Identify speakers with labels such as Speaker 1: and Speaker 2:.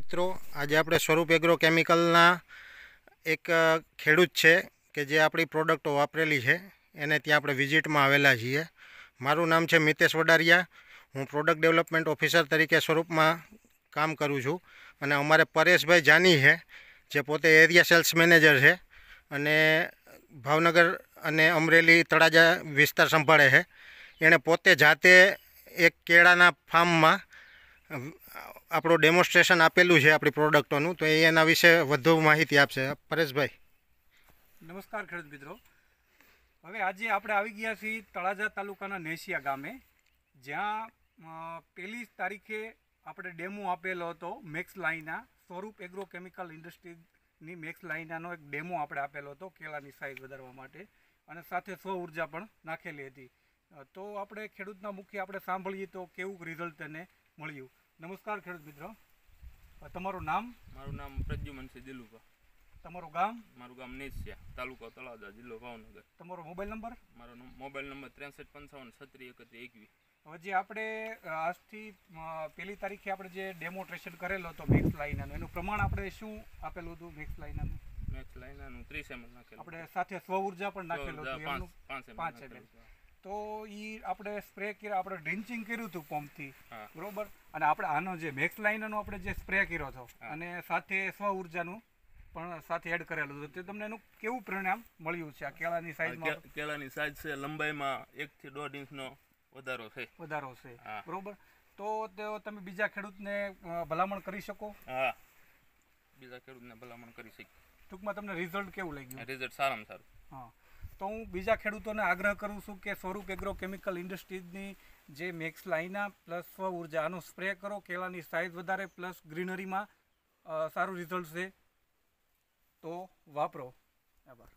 Speaker 1: મિત્રો આજે આપણે સ્વરૂપ એગ્રો કેમિકલના એક ખેડૂત છે કે જે આપણી પ્રોડક્ટો વાપરેલી છે એને ત્યાં આપણે વિઝિટમાં આવેલા છીએ મારું નામ છે મિતેશ વડારિયા હું પ્રોડક્ટ ડેવલપમેન્ટ ઓફિસર તરીકે સ્વરૂપમાં કામ કરું છું અને અમારે પરેશભાઈ જાની છે જે પોતે એરિયા સેલ્સ મેનેજર છે અને ભાવનગર અને અમરેલી તળાજા વિસ્તાર સંભાળે છે એણે પોતે જાતે એક કેળાના ફાર્મમાં આપણો ડેમોન્સ્ટ્રેશન આપેલું છે આપણી પ્રોડક્ટોનું તો એ એના વિશે વધુ માહિતી આપશે પરેશભાઈ
Speaker 2: નમસ્કાર ખેડૂત મિત્રો હવે આજે આપણે આવી ગયા છીએ તળાજા તાલુકાના નેસિયા ગામે જ્યાં પહેલી તારીખે આપણે ડેમો આપેલો હતો મેક્સ લાઈના સ્વરૂપ એગ્રોકેમિકલ ઇન્ડસ્ટ્રીની મેક્સ લાઈનાનો એક ડેમો આપણે આપેલો હતો કેળાની સાઈઝ વધારવા માટે અને સાથે સ્વ ઉર્જા પણ નાખેલી હતી તો આપણે ખેડૂતના મુખ્ય આપણે સાંભળીએ તો કેવું રિઝલ્ટ તેને મળ્યું નમસ્કાર ખેડૂત મિત્રો તમારું નામ મારું નામ પ્રદ્યુમન
Speaker 3: છે દિલુભા તમારું ગામ મારું ગામ નેસિયા તાલુકો તળાજા જિલ્લો ભાવનગર
Speaker 2: તમારો મોબાઈલ નંબર મારો મોબાઈલ નંબર ત્રેસઠ પંચાવન છત્રીસ એકત્રીસ એકવીસ હવે જે આપણે આજથી પહેલી તારીખે આપણે જે ડેમોન્સ્ટ્રેશન કરેલો હતો મેક્સ લાઇનાનું એનું પ્રમાણ આપણે શું આપેલું હતું મેક્સ લાઇનાનું મેક્સ લાઇનાનું ત્રીસ એમ નાખેલું આપણે સાથે સ્વ ઉર્જા પણ નાખેલું હતું પાંચ એમ તો ઈ આપણે સ્પ્રે કર્યા આપણે ડ્રિન્ચિંગ કર્યું હતું પંપથી બરોબર અને આપણે આનો જે મેક્સ લાઇનનો આપણે જે સ્પ્રે કર્યો હતો અને સાથે સ્વ ઉર્જાનું પણ સાથે એડ કરેલું હતું તે તમને એનું કેવું પરિણામ મળ્યું છે આ કેળાની સાઈઝમાં
Speaker 3: કેળાની સાઈઝ છે લંબાઈમાં એક થી દોઢ ઇંચનો વધારો છે વધારો છે બરોબર
Speaker 2: તો તમે બીજા ખેડૂતને ભલામણ કરી શકો હા બીજા
Speaker 3: ખેડૂતને ભલામણ કરી શકો
Speaker 2: ટૂંકમાં તમને રિઝલ્ટ કેવું લાગ્યું
Speaker 3: રિઝલ્ટ સારામાં સારું હા
Speaker 2: તો હું બીજા ખેડૂતોને આગ્રહ કરું છું કે સ્વરૂપ એગ્રો કેમિકલ ઇન્ડસ્ટ્રીઝની જે મેક્સ લાઈના પ્લસ સ્વ ઉર્જાનો સ્પ્રે કરો કેળાની સાઇઝ વધારે પ્લસ ગ્રીનરીમાં સારું રિઝલ્ટ છે તો વાપરો આભાર